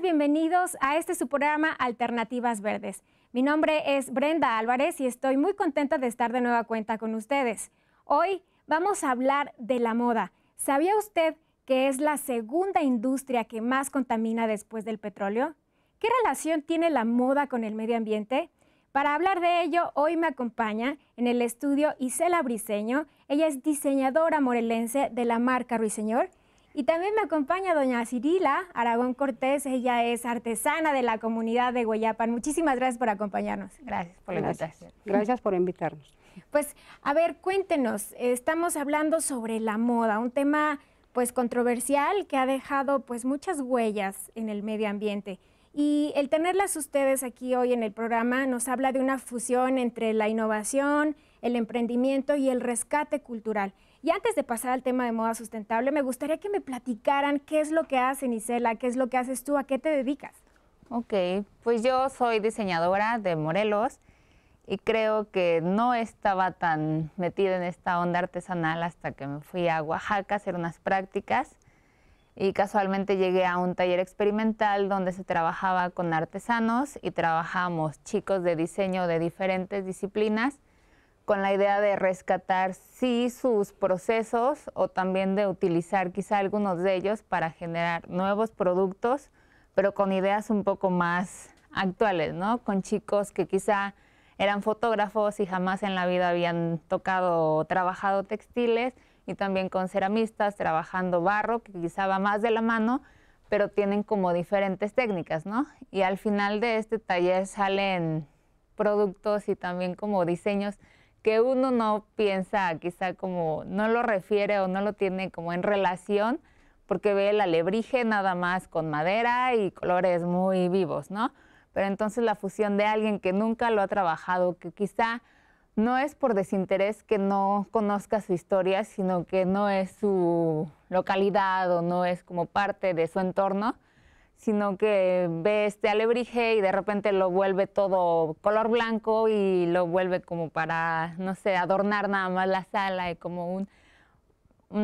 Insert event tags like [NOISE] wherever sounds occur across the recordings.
Bienvenidos a este su programa Alternativas Verdes. Mi nombre es Brenda Álvarez y estoy muy contenta de estar de nueva cuenta con ustedes. Hoy vamos a hablar de la moda. ¿Sabía usted que es la segunda industria que más contamina después del petróleo? ¿Qué relación tiene la moda con el medio ambiente? Para hablar de ello, hoy me acompaña en el estudio Isela Briseño. Ella es diseñadora morelense de la marca Ruiseñor y también me acompaña doña Cirila Aragón Cortés, ella es artesana de la comunidad de Guayapan. Muchísimas gracias por acompañarnos. Gracias por Gracias por invitarnos. Pues, a ver, cuéntenos, estamos hablando sobre la moda, un tema pues controversial que ha dejado pues muchas huellas en el medio ambiente. Y el tenerlas ustedes aquí hoy en el programa nos habla de una fusión entre la innovación, el emprendimiento y el rescate cultural. Y antes de pasar al tema de moda sustentable, me gustaría que me platicaran qué es lo que hacen, Isela, qué es lo que haces tú, a qué te dedicas. Ok, pues yo soy diseñadora de Morelos y creo que no estaba tan metida en esta onda artesanal hasta que me fui a Oaxaca a hacer unas prácticas y casualmente llegué a un taller experimental donde se trabajaba con artesanos y trabajamos chicos de diseño de diferentes disciplinas con la idea de rescatar sí sus procesos o también de utilizar quizá algunos de ellos para generar nuevos productos, pero con ideas un poco más actuales, ¿no? Con chicos que quizá eran fotógrafos y jamás en la vida habían tocado o trabajado textiles y también con ceramistas trabajando barro, que quizá va más de la mano, pero tienen como diferentes técnicas, ¿no? Y al final de este taller salen productos y también como diseños que uno no piensa quizá como, no lo refiere o no lo tiene como en relación, porque ve el alebrije nada más con madera y colores muy vivos, ¿no? Pero entonces la fusión de alguien que nunca lo ha trabajado, que quizá no es por desinterés que no conozca su historia, sino que no es su localidad o no es como parte de su entorno, sino que ve este alebrije y de repente lo vuelve todo color blanco y lo vuelve como para, no sé, adornar nada más la sala y como un,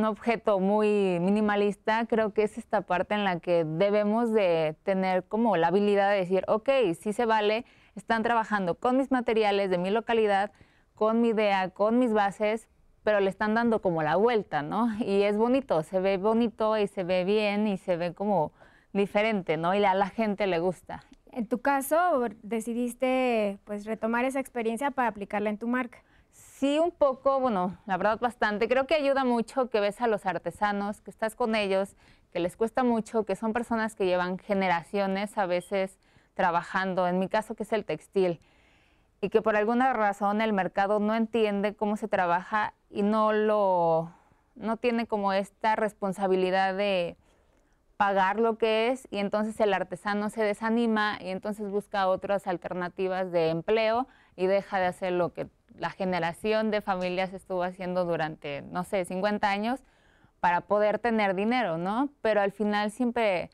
objeto muy minimalista, creo que es esta parte en la que debemos de tener como la habilidad de decir, ok, sí se vale, están trabajando con mis materiales de mi localidad, con mi idea, con mis bases, pero le están dando como la vuelta, ¿no? Y es bonito, se ve bonito y se ve bien y se ve como diferente, ¿no? Y a la gente le gusta. En tu caso, decidiste pues retomar esa experiencia para aplicarla en tu marca. Sí, un poco, bueno, la verdad bastante. Creo que ayuda mucho que ves a los artesanos, que estás con ellos, que les cuesta mucho, que son personas que llevan generaciones a veces trabajando, en mi caso que es el textil, y que por alguna razón el mercado no entiende cómo se trabaja y no lo no tiene como esta responsabilidad de pagar lo que es y entonces el artesano se desanima y entonces busca otras alternativas de empleo y deja de hacer lo que la generación de familias estuvo haciendo durante, no sé, 50 años para poder tener dinero, ¿no? Pero al final siempre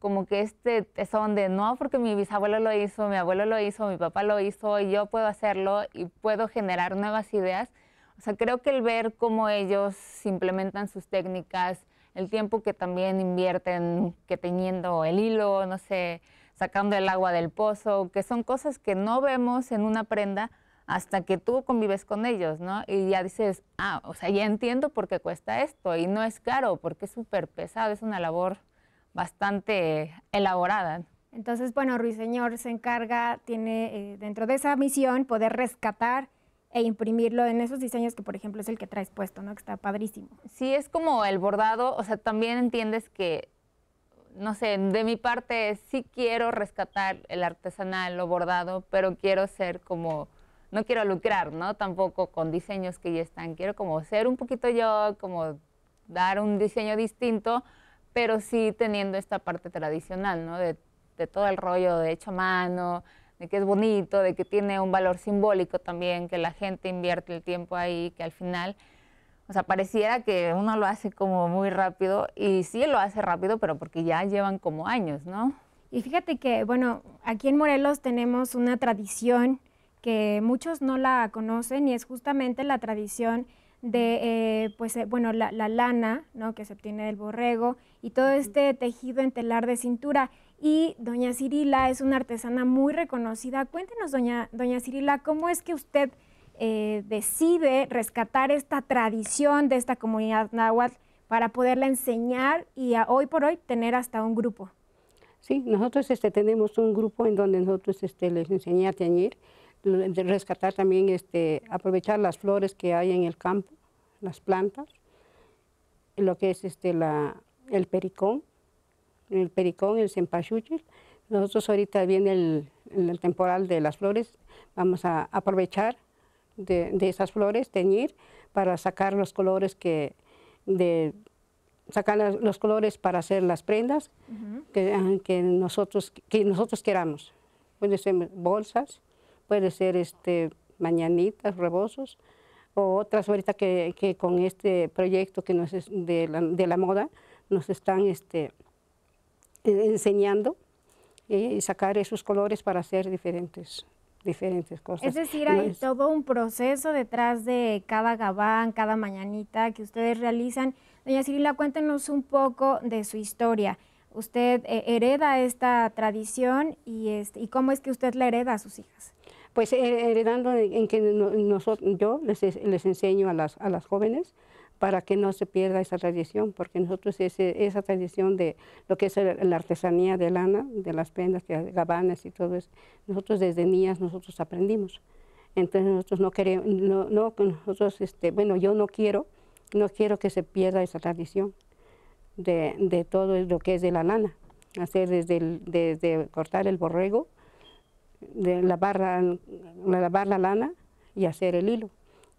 como que este es donde no, porque mi bisabuelo lo hizo, mi abuelo lo hizo, mi papá lo hizo, y yo puedo hacerlo y puedo generar nuevas ideas. O sea, creo que el ver cómo ellos implementan sus técnicas, el tiempo que también invierten que teñiendo el hilo, no sé, sacando el agua del pozo, que son cosas que no vemos en una prenda hasta que tú convives con ellos, ¿no? Y ya dices, ah, o sea, ya entiendo por qué cuesta esto y no es caro porque es súper pesado, es una labor bastante elaborada. Entonces, bueno, Ruiseñor se encarga, tiene eh, dentro de esa misión poder rescatar e imprimirlo en esos diseños que, por ejemplo, es el que traes puesto, ¿no? Que está padrísimo. Sí, es como el bordado, o sea, también entiendes que, no sé, de mi parte sí quiero rescatar el artesanal, lo bordado, pero quiero ser como, no quiero lucrar, ¿no? Tampoco con diseños que ya están, quiero como ser un poquito yo, como dar un diseño distinto, pero sí teniendo esta parte tradicional, ¿no? De, de todo el rollo de hecho a mano, que es bonito, de que tiene un valor simbólico también, que la gente invierte el tiempo ahí, que al final, o sea, pareciera que uno lo hace como muy rápido y sí lo hace rápido, pero porque ya llevan como años, ¿no? Y fíjate que, bueno, aquí en Morelos tenemos una tradición que muchos no la conocen y es justamente la tradición de, eh, pues, eh, bueno, la, lana, ¿no? Que se obtiene del borrego y todo este tejido en telar de cintura y doña Cirila es una artesana muy reconocida. Cuéntenos, doña, doña Cirila, ¿cómo es que usted eh, decide rescatar esta tradición de esta comunidad náhuatl para poderla enseñar y hoy por hoy tener hasta un grupo? Sí, nosotros este, tenemos un grupo en donde nosotros este, les enseñé a teñir, rescatar también, este, aprovechar las flores que hay en el campo, las plantas, lo que es este, el pericón, el Pericón, el Cempasúchil. Nosotros ahorita viene el, temporal de las flores, vamos a aprovechar de, esas flores, teñir, para sacar los colores que... De, sacar los colores para hacer las prendas que, ah, que, nosotros, que nosotros queramos. Puede ser bolsas, puede ser este, mañanitas, rebosos, o otras ahorita que, con este proyecto que nos es de, la, moda nos están este, eh, enseñando y eh, sacar esos colores para hacer diferentes diferentes cosas. Es decir, hay todo un proceso detrás de cada gabán, cada mañanita que ustedes realizan. Doña Cirila, cuéntenos un poco de su historia. Usted eh, hereda esta tradición este, y, cómo es que usted la hereda a sus hijas. Pues heredando en que nosotros, yo les, les enseño a las, a las jóvenes para que no se pierda esa tradición, porque nosotros esa tradición de lo que es la artesanía de lana, de las prendas, de gabanas y todo eso, nosotros desde niñas nosotros aprendimos. Entonces nosotros no queremos, no, no nosotros, este, bueno, yo no quiero, no quiero que se pierda esa tradición de, de todo lo que es de la lana, hacer desde, desde cortar el borrego, de lavar la, lavar la lana y hacer el hilo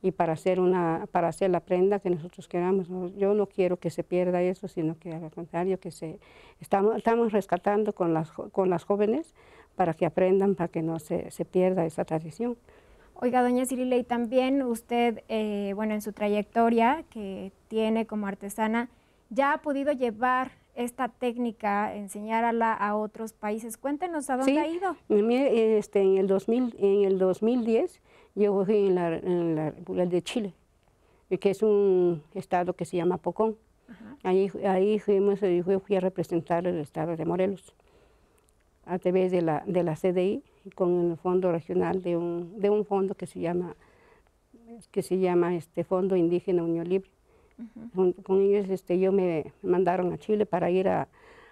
y para hacer, una, para hacer la prenda que nosotros queramos. Yo no quiero que se pierda eso, sino que al contrario, que se, estamos, estamos rescatando con las, con las jóvenes para que aprendan, para que no se, se pierda esa tradición. Oiga, doña Cirilei, también usted, eh, bueno, en su trayectoria que tiene como artesana, ya ha podido llevar esta técnica, enseñarla a otros países. Cuéntenos a dónde ha ido. Este, en, el 2000, en el 2010 yo fui en la, en República de Chile, que es un estado que se llama Pocón. Ahí, ahí fuimos, fui a representar el estado de Morelos a través de la, de la CDI con el fondo regional de un, de un fondo que se llama, que se llama este Fondo Indígena Unión Libre. Con, ellos este, yo me mandaron a Chile para ir a,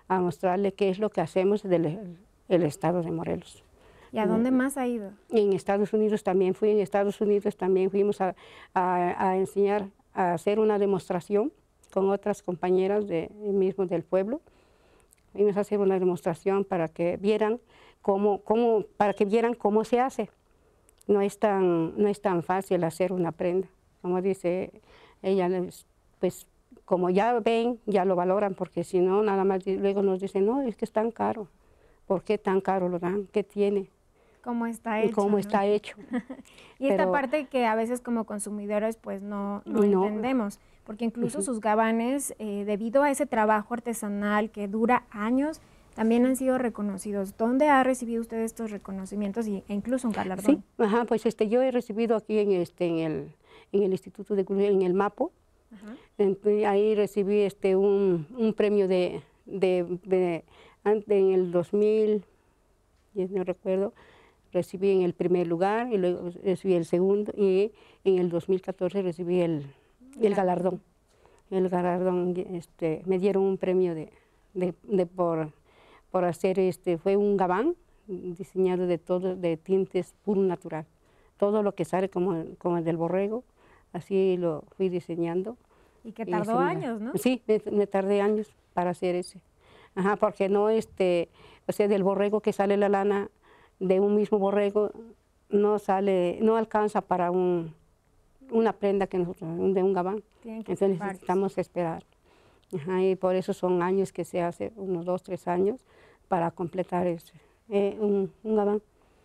mostrarle qué es lo que hacemos del el estado de Morelos. ¿Y a dónde más ha ido? En Estados Unidos también fui, en Estados Unidos también fuimos a, enseñar, a hacer una demostración con otras compañeras de, del pueblo. Y nos hacer una demostración para que vieran cómo, cómo, para que vieran cómo se hace. No es, tan, no es tan fácil hacer una prenda. Como dice ella, pues como ya ven, ya lo valoran, porque si no, nada más luego nos dicen, no, es que es tan caro. ¿Por qué tan caro lo dan? ¿Qué tiene? cómo está hecho. Cómo está hecho. [LAUGHS] y esta parte que a veces como consumidores pues no, entendemos, porque incluso sus gabanes, eh, debido a ese trabajo artesanal que dura años, también han sido reconocidos. ¿Dónde ha recibido usted estos reconocimientos y, e incluso un galardón? Sí, pues este, yo he recibido aquí en, este, en, el, en el Instituto de en el MAPO, ahí recibí este, un, premio de, de, en el 2000, no recuerdo, recibí en el primer lugar y luego recibí el segundo y en el 2014 recibí el, el galardón. El galardón, este, me dieron un premio de, por, hacer, este, fue un gabán diseñado de todo, de tintes puro natural. Todo lo que sale como, como el del borrego, así lo fui diseñando y que tardó años, ¿no? Sí, me, tardé años para hacer ese. Ajá, porque no, este, o sea, del borrego que sale la lana de un mismo borrego, no sale, no alcanza para un, una prenda que nosotros, de un gabán. Entonces necesitamos esperar. Ajá, y por eso son años que se hace, unos dos, tres años, para completar ese, eh, un gabán.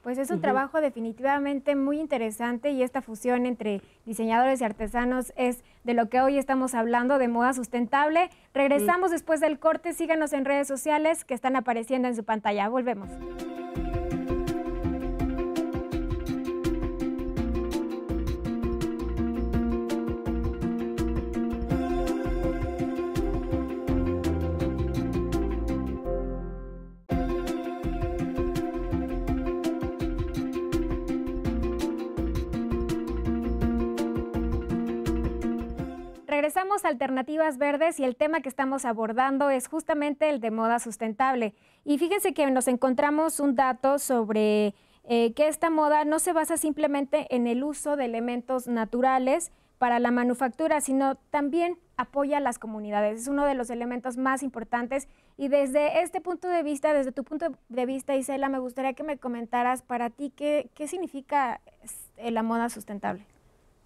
Pues es un trabajo definitivamente muy interesante y esta fusión entre diseñadores y artesanos es de lo que hoy estamos hablando de moda sustentable. Regresamos después del corte, síganos en redes sociales que están apareciendo en su pantalla. Volvemos. Regresamos a Alternativas Verdes y el tema que estamos abordando es justamente el de moda sustentable. Y fíjense que nos encontramos un dato sobre eh, que esta moda no se basa simplemente en el uso de elementos naturales para la manufactura, sino también apoya a las comunidades. Es uno de los elementos más importantes. Y desde este punto de vista, desde tu punto de vista, Isela, me gustaría que me comentaras para ti qué, qué significa eh, la moda sustentable.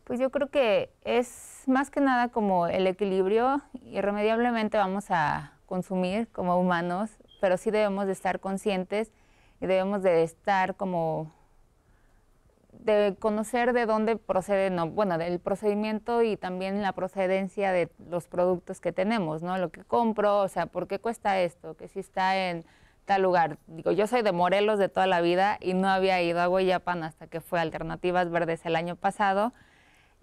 Pues yo creo que es más que nada como el equilibrio, irremediablemente vamos a consumir como humanos, pero sí debemos de estar conscientes y debemos de estar como de conocer de dónde procede, bueno, del procedimiento y también la procedencia de los productos que tenemos, ¿no? Lo que compro, o sea, ¿por qué cuesta esto? Que si está en tal lugar. Digo, yo soy de Morelos de toda la vida y no había ido a Guayapan hasta que fue Alternativas Verdes el año pasado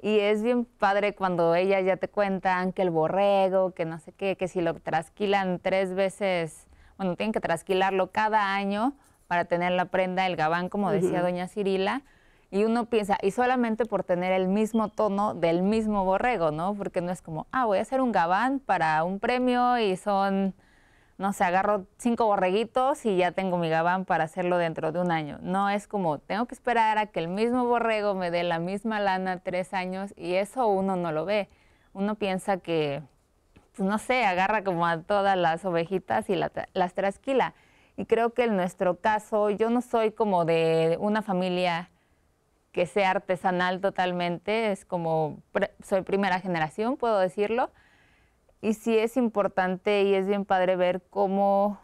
y es bien padre cuando ellas ya te cuentan que el borrego, que no sé qué, que si lo trasquilan tres veces, bueno, tienen que trasquilarlo cada año para tener la prenda, el gabán, como decía doña Cirila. Y uno piensa, y solamente por tener el mismo tono del mismo borrego, ¿no? Porque no es como, ah, voy a hacer un gabán para un premio y son no sé, agarro cinco borreguitos y ya tengo mi gabán para hacerlo dentro de un año. No es como, tengo que esperar a que el mismo borrego me dé la misma lana tres años y eso uno no lo ve. Uno piensa que, pues, no sé, agarra como a todas las ovejitas y las trasquila. Y creo que en nuestro caso, yo no soy como de una familia que sea artesanal totalmente, es como, soy primera generación, puedo decirlo y sí es importante y es bien padre ver cómo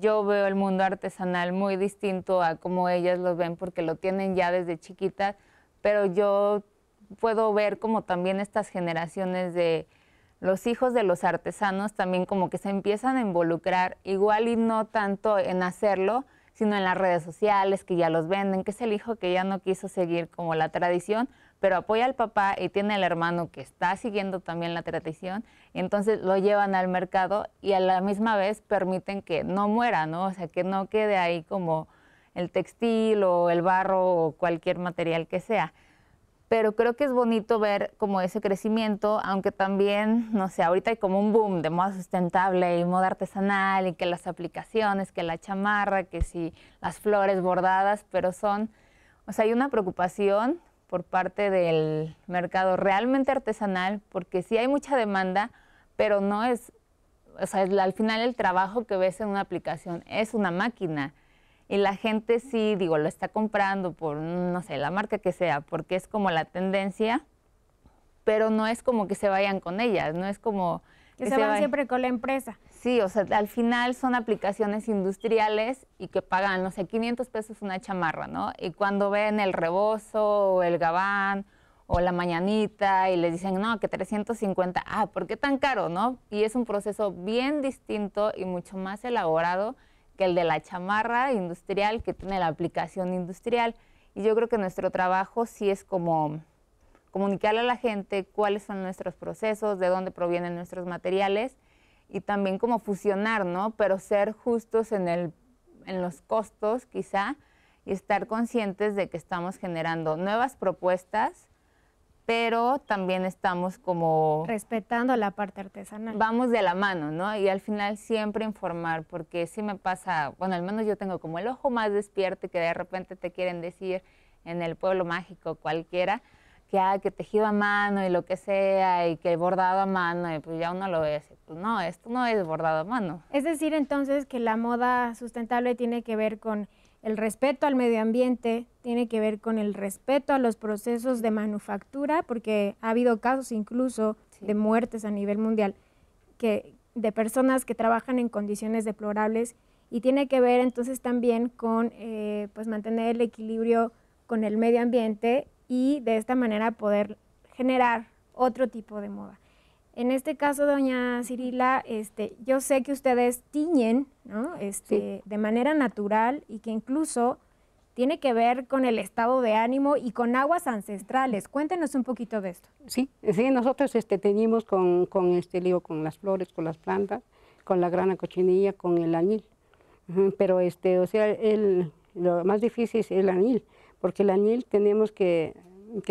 yo veo el mundo artesanal muy distinto a cómo ellas los ven porque lo tienen ya desde chiquitas, pero yo puedo ver como también estas generaciones de los hijos de los artesanos también como que se empiezan a involucrar, igual y no tanto en hacerlo, sino en las redes sociales, que ya los venden, que es el hijo que ya no quiso seguir como la tradición, pero apoya al papá y tiene al hermano que está siguiendo también la tradición, entonces lo llevan al mercado y a la misma vez permiten que no muera, ¿no? O sea, que no quede ahí como el textil o el barro o cualquier material que sea. Pero creo que es bonito ver como ese crecimiento, aunque también, no sé, ahorita hay como un boom de moda sustentable y moda artesanal y que las aplicaciones, que la chamarra, que si sí, las flores bordadas, pero son, o sea, hay una preocupación por parte del mercado realmente artesanal, porque sí hay mucha demanda, pero no es, o sea, al final el trabajo que ves en una aplicación es una máquina. Y la gente sí, digo, lo está comprando por, no sé, la marca que sea, porque es como la tendencia, pero no es como que se vayan con ellas, no es como que, se, van, siempre con la empresa. Sí, o sea, al final son aplicaciones industriales y que pagan, no sé, 500 pesos una chamarra, ¿no? Y cuando ven el rebozo o el gabán o la mañanita y les dicen, no, que 350, ah, ¿por qué tan caro, no? Y es un proceso bien distinto y mucho más elaborado que el de la chamarra industrial que tiene la aplicación industrial. Y yo creo que nuestro trabajo sí es como comunicarle a la gente cuáles son nuestros procesos, de dónde provienen nuestros materiales y también como fusionar, ¿no? Pero ser justos en, el, en los costos quizá y estar conscientes de que estamos generando nuevas propuestas, pero también estamos como... Respetando la parte artesanal. Vamos de la mano, ¿no? Y al final siempre informar, porque si me pasa, bueno, al menos yo tengo como el ojo más despierto que de repente te quieren decir en el pueblo mágico cualquiera, que, ah, que tejido a mano y lo que sea, y que bordado a mano, y pues ya uno lo ve pues, no, esto no es bordado a mano. Es decir, entonces, que la moda sustentable tiene que ver con el respeto al medio ambiente, tiene que ver con el respeto a los procesos de manufactura, porque ha habido casos incluso de muertes a nivel mundial, que, de personas que trabajan en condiciones deplorables, y tiene que ver entonces también con eh, pues mantener el equilibrio con el medio ambiente y de esta manera poder generar otro tipo de moda. En este caso, doña Cirila, este, yo sé que ustedes tiñen este, de manera natural y que incluso tiene que ver con el estado de ánimo y con aguas ancestrales. Cuéntenos un poquito de esto. Sí, sí nosotros este, teñimos con, este lío, con las flores, con las plantas, con la grana cochinilla, con el añil. Pero, este, o sea, lo más difícil es el anil porque el añil tenemos que,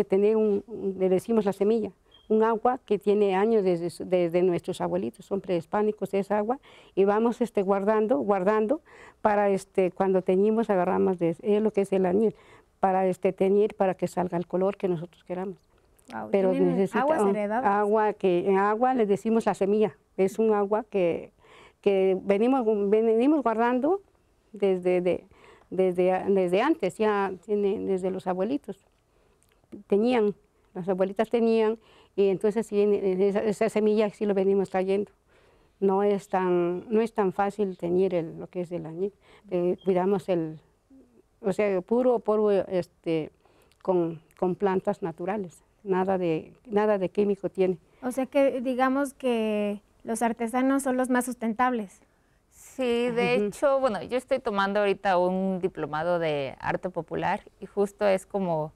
tener, un, le decimos la semilla, un agua que tiene años desde, nuestros abuelitos, son prehispánicos es agua, y vamos este, guardando, guardando, para este, cuando teñimos agarramos, de, es lo que es el añil, para este, teñir, para que salga el color que nosotros queramos. Pero agua que, agua le decimos la semilla, es un agua que, que venimos, venimos guardando desde desde, desde antes, ya tiene, desde los abuelitos. Tenían, las abuelitas tenían, y entonces esa, semilla sí lo venimos trayendo. No es tan, no es tan fácil teñir lo que es el añil. Eh, cuidamos el, o sea, puro polvo este, con, con plantas naturales. Nada de, nada de químico tiene. O sea que digamos que los artesanos son los más sustentables. Sí, de hecho, bueno, yo estoy tomando ahorita un diplomado de arte popular y justo es como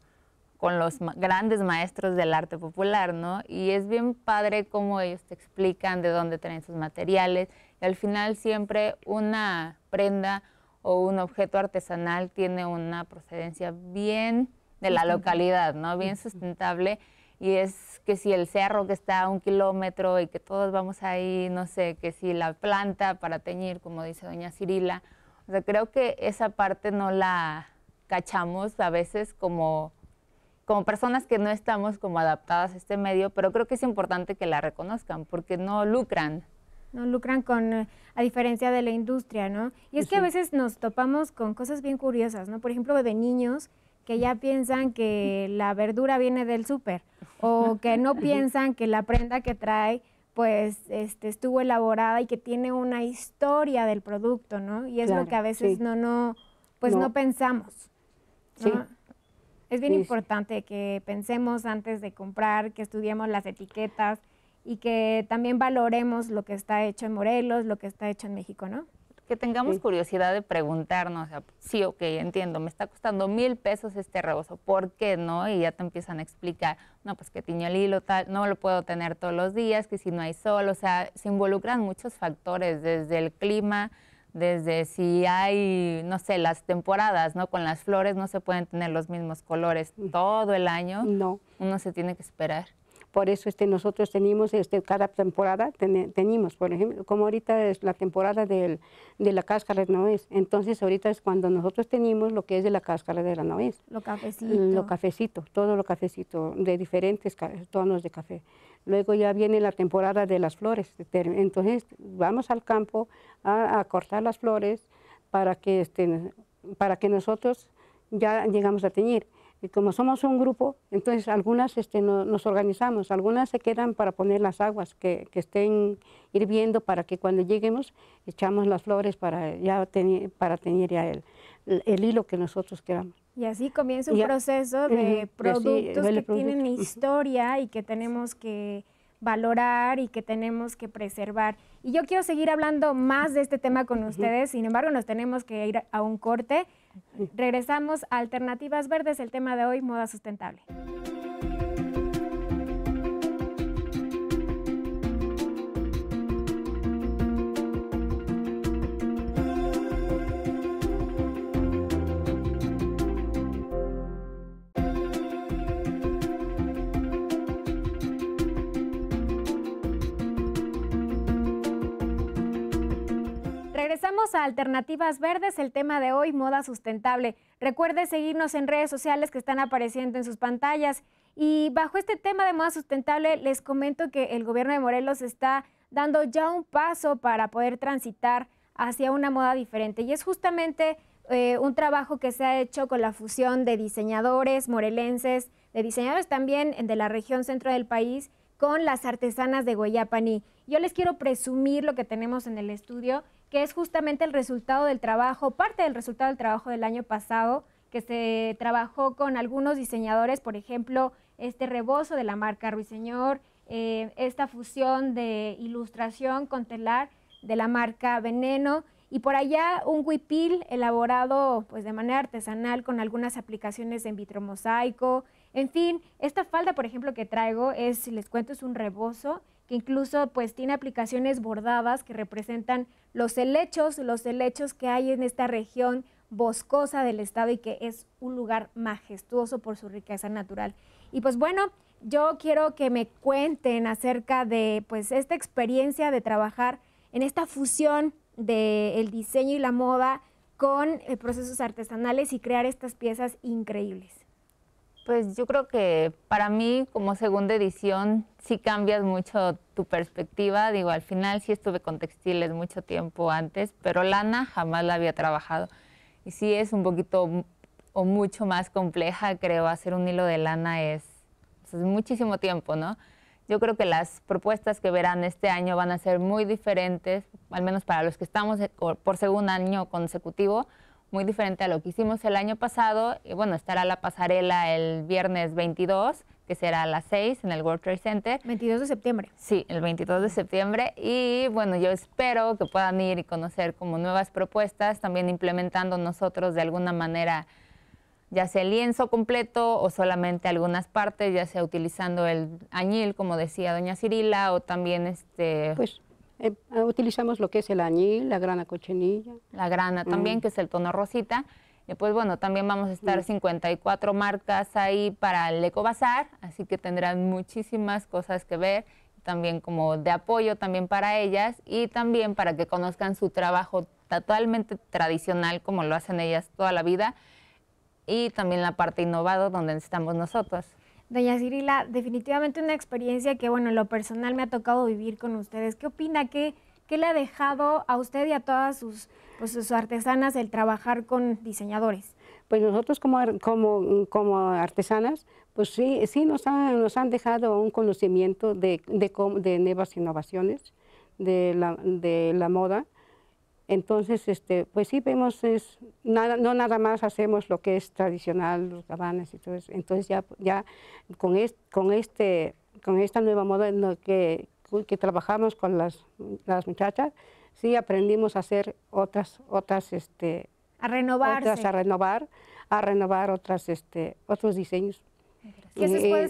con los grandes maestros del arte popular, ¿no? Y es bien padre cómo ellos te explican de dónde traen sus materiales y al final siempre una prenda o un objeto artesanal tiene una procedencia bien de la localidad, ¿no? Bien sustentable y es que si el cerro que está a un kilómetro y que todos vamos ahí, no sé, que si la planta para teñir, como dice doña Cirila. O sea, creo que esa parte no la cachamos a veces como, como personas que no estamos como adaptadas a este medio, pero creo que es importante que la reconozcan porque no lucran. No lucran con, eh, a diferencia de la industria, ¿no? Y es que a veces nos topamos con cosas bien curiosas, ¿no? Por ejemplo, de niños que ya piensan que la verdura viene del súper o [LAUGHS] que no piensan que la prenda que trae pues este, estuvo elaborada y que tiene una historia del producto, ¿no? Y es lo que a veces no, no, pues no, pensamos. Es bien importante que pensemos antes de comprar, que estudiemos las etiquetas y que también valoremos lo que está hecho en Morelos, lo que está hecho en México, ¿no? que tengamos curiosidad de preguntarnos, sí, ok, entiendo, me está costando mil pesos este rebozo, ¿por qué no? Y ya te empiezan a explicar, no, pues que tiñolilo, el hilo, tal, no lo puedo tener todos los días, que si no hay sol, o sea, se involucran muchos factores, desde el clima, desde si hay, no sé, las temporadas, ¿no? Con las flores no se pueden tener los mismos colores mm. todo el año. No. Uno se tiene que esperar. Por eso este, nosotros tenemos, este, cada temporada tenemos, por ejemplo, como ahorita es la temporada de la cáscara de nuez, entonces ahorita es cuando nosotros tenemos lo que es de la cáscara de la nuez. Lo cafecito. Lo cafecito, todo lo cafecito, de diferentes tonos de café. Luego ya viene la temporada de las flores, entonces vamos al campo a, a cortar las flores para que, este, para que nosotros ya llegamos a teñir. Y como somos un grupo, entonces algunas este, nos organizamos, algunas se quedan para poner las aguas que, que, estén hirviendo para que cuando lleguemos echamos las flores para ya tener, para tener ya el, el hilo que nosotros queramos. Y así comienza un proceso eh, de productos que tienen historia y que tenemos que valorar y que tenemos que preservar. Y yo quiero seguir hablando más de este tema con ustedes, sin embargo nos tenemos que ir a un corte. Regresamos a Alternativas Verdes, el tema de hoy, moda sustentable. a Alternativas Verdes, el tema de hoy, moda sustentable. Recuerde seguirnos en redes sociales que están apareciendo en sus pantallas. Y bajo este tema de moda sustentable, les comento que el gobierno de Morelos está dando ya un paso para poder transitar hacia una moda diferente. Y es justamente eh, un trabajo que se ha hecho con la fusión de diseñadores morelenses, de diseñadores también de la región centro del país, con las artesanas de Guayapaní. Yo les quiero presumir lo que tenemos en el estudio que es justamente el resultado del trabajo, parte del resultado del trabajo del año pasado, que se trabajó con algunos diseñadores, por ejemplo, este rebozo de la marca Ruiseñor, eh, esta fusión de ilustración con telar de la marca Veneno y por allá un huipil elaborado pues de manera artesanal con algunas aplicaciones en vitromosaico. En fin, esta falda, por ejemplo, que traigo es, si les cuento, es un rebozo que incluso pues tiene aplicaciones bordadas que representan los helechos, los helechos que hay en esta región boscosa del estado y que es un lugar majestuoso por su riqueza natural. Y pues bueno, yo quiero que me cuenten acerca de pues esta experiencia de trabajar en esta fusión del diseño y la moda con eh, procesos artesanales y crear estas piezas increíbles. Pues yo creo que para mí como segunda edición sí cambias mucho tu perspectiva. Digo, al final sí estuve con textiles mucho tiempo antes, pero lana jamás la había trabajado. Y sí es un poquito o mucho más compleja, creo. Hacer un hilo de lana es, pues, es muchísimo tiempo, ¿no? Yo creo que las propuestas que verán este año van a ser muy diferentes, al menos para los que estamos eh, por segundo año consecutivo muy diferente a lo que hicimos el año pasado. Y bueno, estará la pasarela el viernes 22, que será a las 6 en el World Trade Center. 22 de septiembre. Sí, el 22 de septiembre. Y bueno, yo espero que puedan ir y conocer como nuevas propuestas, también implementando nosotros de alguna manera ya sea el lienzo completo o solamente algunas partes, ya sea utilizando el añil, como decía doña Cirila, o también este... Pues, eh, utilizamos lo que es el añil, la grana cochinilla. La grana también, mm. que es el tono rosita. Y pues bueno, también vamos a estar 54 mm. marcas ahí para el Ecobazar, así que tendrán muchísimas cosas que ver, también como de apoyo también para ellas y también para que conozcan su trabajo totalmente tradicional como lo hacen ellas toda la vida y también la parte innovada donde estamos nosotros. Doña Cirila, definitivamente una experiencia que, bueno, lo personal me ha tocado vivir con ustedes. ¿Qué opina? ¿Qué, le ha dejado a usted y a todas sus, pues, sus artesanas el trabajar con diseñadores? Pues nosotros como, como, como artesanas, pues sí, sí nos, han, dejado un conocimiento de, de, de nuevas innovaciones de la, de la moda, entonces, este, pues sí vemos, es, nada, no nada más hacemos lo que es tradicional, los gabanes y todo eso. Entonces ya, ya con, este, con esta nueva moda en la que, trabajamos con las, las muchachas, sí aprendimos a hacer otras, otras, este, a a renovar, a renovar otras, este, otros diseños. ¿Qué se, eh,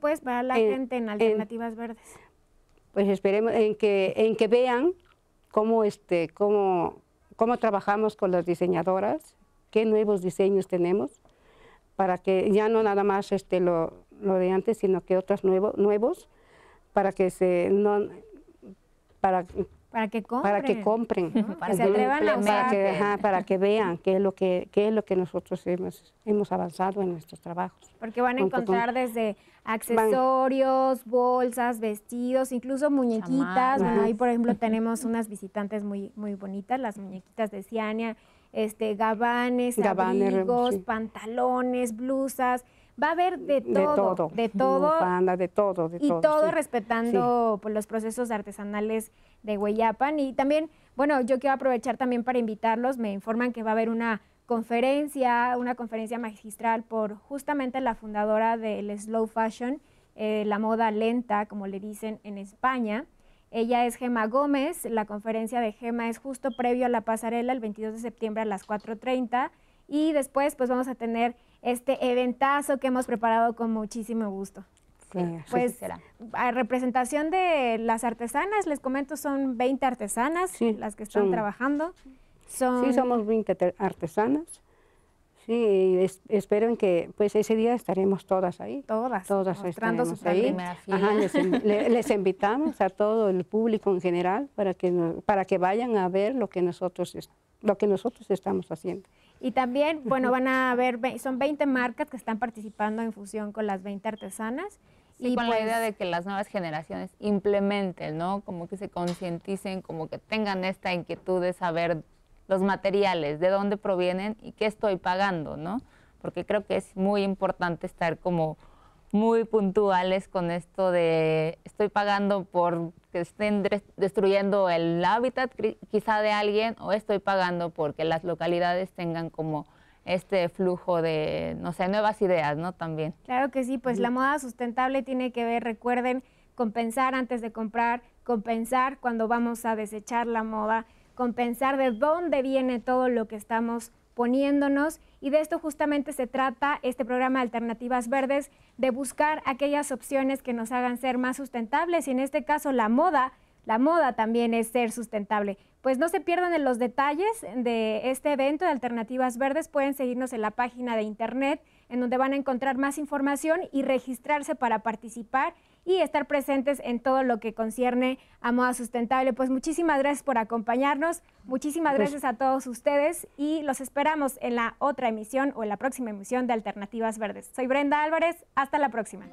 puede, esperar la gente en Alternativas Verdes? Pues esperemos en que, en que vean cómo, este, cómo, cómo trabajamos con las diseñadoras, qué nuevos diseños tenemos, para que ya no nada más este, lo, de antes, sino que otros nuevos, para que, se no, para para que compren. Para que compren. Para, que se que, vean qué es lo que, es lo que nosotros hemos, hemos avanzado en nuestros trabajos. Porque van a encontrar desde accesorios, bolsas, vestidos, incluso muñequitas. Bueno, ahí por ejemplo [LAUGHS] tenemos unas visitantes muy, muy bonitas, las muñequitas de Ciania, este, gabanes, abrigos, pantalones, blusas va a haber de todo, de todo, de todo, de todo, y todo, respetando pues, los procesos artesanales de Hueyapan y también, bueno, yo quiero aprovechar también para invitarlos, me informan que va a haber una conferencia, una conferencia magistral por justamente la fundadora del slow fashion, eh, la moda lenta, como le dicen en España. Ella es Gema Gómez, la conferencia de Gema es justo previo a la pasarela el 22 de septiembre a las 4.30 y después pues vamos a tener este eventazo que hemos preparado con muchísimo gusto. Sí, pues a representación de las artesanas, les comento, son 20 artesanas las que están trabajando. Son... Sí, somos 20 artesanas. Sí, espero que pues ese día estaremos todas ahí. Todas. Todas estaremos ahí. les, [LAUGHS] les, invitamos a todo el público en general para que, para que vayan a ver lo que nosotros lo que nosotros estamos haciendo. Y también, bueno, van a ver, [LAUGHS] son 20 marcas que están participando en fusión con las 20 artesanas. y con la pues idea de que las nuevas generaciones implementen, ¿no? Como que se concienticen, como que tengan esta inquietud de saber los materiales, de dónde provienen y qué estoy pagando, ¿no? Porque creo que es muy importante estar como muy puntuales con esto de estoy pagando por estén destruyendo el hábitat quizá de alguien o estoy pagando porque las localidades tengan como este flujo de, no sé, nuevas ideas, ¿no? También. Claro que sí, pues la moda sustentable tiene que ver, recuerden, compensar antes de comprar, compensar cuando vamos a desechar la moda, compensar de dónde viene todo lo que estamos poniéndonos y de esto justamente se trata este programa de Alternativas Verdes, de buscar aquellas opciones que nos hagan ser más sustentables y en este caso la moda la moda también es ser sustentable. Pues no se pierdan en los detalles de este evento de Alternativas Verdes. Pueden seguirnos en la página de internet, en donde van a encontrar más información y registrarse para participar y estar presentes en todo lo que concierne a moda sustentable. Pues muchísimas gracias por acompañarnos, muchísimas pues gracias a todos ustedes y los esperamos en la otra emisión o en la próxima emisión de Alternativas Verdes. Soy Brenda Álvarez, hasta la próxima.